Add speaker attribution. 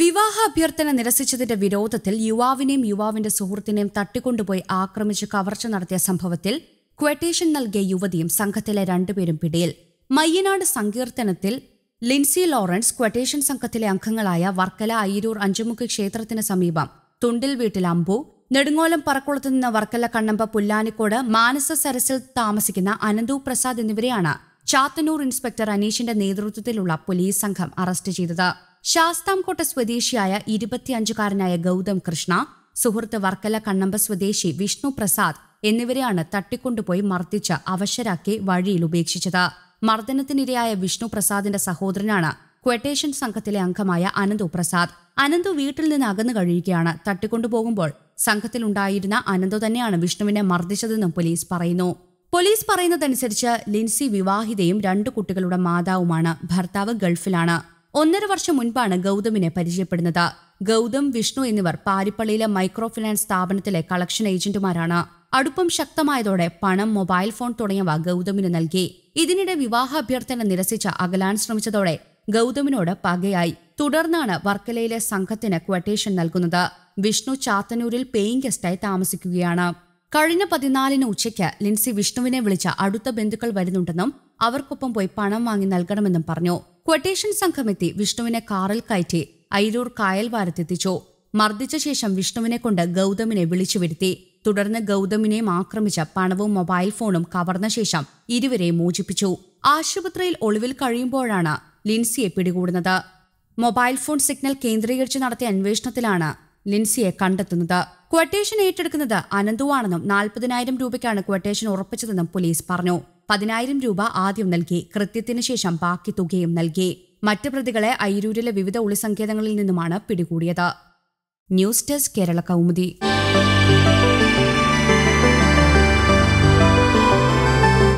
Speaker 1: വിവാഹ അഭ്യർത്ഥന നിരസിച്ചതിന്റെ വിരോധത്തിൽ യുവാവിനെയും യുവാവിന്റെ സുഹൃത്തിനെയും തട്ടിക്കൊണ്ടുപോയി ആക്രമിച്ച് കവർച്ച നടത്തിയ സംഭവത്തിൽ ക്വട്ടേഷൻ നൽകിയ യുവതിയും സംഘത്തിലെ രണ്ടുപേരും പിടിയിൽ മയ്യനാട് സങ്കീർത്തനത്തിൽ ലിൻസി ലോറൻസ് ക്വട്ടേഷൻ സംഘത്തിലെ അംഗങ്ങളായ വർക്കല അയിരൂർ അഞ്ചുമുഖി ക്ഷേത്രത്തിന് സമീപം തുണ്ടിൽ വീട്ടിൽ അമ്പു നെടുങ്ങോലം പറക്കുളത്ത് നിന്ന് വർക്കല കണ്ണമ്പ പുല്ലാനിക്കോട് മാനസ സരസിൽ താമസിക്കുന്ന അനന്തു പ്രസാദ് എന്നിവരെയാണ് ചാത്തന്നൂർ ഇൻസ്പെക്ടർ അനീഷിന്റെ നേതൃത്വത്തിലുള്ള പോലീസ് സംഘം അറസ്റ്റ് ചെയ്തത് ശാസ്താംകോട്ട സ്വദേശിയായ ഇരുപത്തിയഞ്ചുകാരനായ ഗൗതം കൃഷ്ണ സുഹൃത്ത് വർക്കല കണ്ണമ്പ സ്വദേശി വിഷ്ണു പ്രസാദ് എന്നിവരെയാണ് തട്ടിക്കൊണ്ടുപോയി മർദ്ദിച്ച് അവശരാക്കി വഴിയിൽ ഉപേക്ഷിച്ചത് മർദ്ദനത്തിനിരയായ വിഷ്ണു പ്രസാദിന്റെ സഹോദരനാണ് ക്വട്ടേഷൻ സംഘത്തിലെ അംഗമായ അനന്തു പ്രസാദ് അനന്തു വീട്ടിൽ നിന്ന് അകന്നു കഴിയുകയാണ് തട്ടിക്കൊണ്ടുപോകുമ്പോൾ സംഘത്തിലുണ്ടായിരുന്ന അനന്തു തന്നെയാണ് വിഷ്ണുവിനെ മർദ്ദിച്ചതെന്നും പോലീസ് പറയുന്നു പോലീസ് പറയുന്നതനുസരിച്ച് ലിൻസി വിവാഹിതയും രണ്ടു കുട്ടികളുടെ മാതാവുമാണ് ഭർത്താവ് ഗൾഫിലാണ് ഒന്നര വർഷം മുൻപാണ് ഗൗതമിനെ പരിചയപ്പെടുന്നത് ഗൗതം വിഷ്ണു എന്നിവർ പാരിപ്പള്ളിയിലെ മൈക്രോ ഫിനാൻസ് സ്ഥാപനത്തിലെ കളക്ഷൻ ഏജന്റുമാരാണ് അടുപ്പം ശക്തമായതോടെ പണം മൊബൈൽ ഫോൺ തുടങ്ങിയവ ഗൗതമിന് നൽകി ഇതിനിടെ വിവാഹ അഭ്യർത്ഥന നിരസിച്ച അകലാൻ ശ്രമിച്ചതോടെ ഗൗതമിനോട് പകയായി തുടർന്നാണ് വർക്കലയിലെ സംഘത്തിന് ക്വട്ടേഷൻ നൽകുന്നത് വിഷ്ണു ചാത്തന്നൂരിൽ പേയിങ് ഗസ്റ്റായി താമസിക്കുകയാണ് കഴിഞ്ഞ പതിനാലിന് ഉച്ചയ്ക്ക് ലിൻസി വിഷ്ണുവിനെ വിളിച്ച അടുത്ത ബന്ധുക്കൾ വരുന്നുണ്ടെന്നും അവർക്കൊപ്പം പോയി പണം വാങ്ങി നൽകണമെന്നും പറഞ്ഞു ക്വട്ടേഷൻ സംഘമെത്തി വിഷ്ണുവിനെ കാറിൽ കയറ്റി അയിലൂർ കായൽവാരത്തെത്തിച്ചു മർദ്ദിച്ച ശേഷം വിഷ്ണുവിനെ കൊണ്ട് ഗൗതമിനെ വിളിച്ചു വരുത്തി തുടർന്ന് ഗൗതമിനെയും ആക്രമിച്ച പണവും മൊബൈൽ ഫോണും കവർന്ന ശേഷം ഇരുവരെയും മോചിപ്പിച്ചു ആശുപത്രിയിൽ ഒളിവിൽ കഴിയുമ്പോഴാണ് ലിൻസിയെ പിടികൂടുന്നത് മൊബൈൽ ഫോൺ സിഗ്നൽ കേന്ദ്രീകരിച്ച് നടത്തിയ അന്വേഷണത്തിലാണ് ലിൻസിയെ കണ്ടെത്തുന്നത് ക്വട്ടേഷൻ ഏറ്റെടുക്കുന്നത് അനന്തുവാണെന്നും നാൽപ്പതിനായിരം രൂപയ്ക്കാണ് ക്വട്ടേഷൻ ഉറപ്പിച്ചതെന്നും പോലീസ് പറഞ്ഞു പതിനായിരം രൂപ ആദ്യം നൽകി കൃത്യത്തിന് ശേഷം ബാക്കി തുകയും നൽകി മറ്റ് പ്രതികളെ അയിരൂരിലെ വിവിധ ഒളിസങ്കേതങ്ങളിൽ നിന്നുമാണ് പിടികൂടിയത് ന്യൂസ് ഡെസ്ക് കേരള കൗമുദി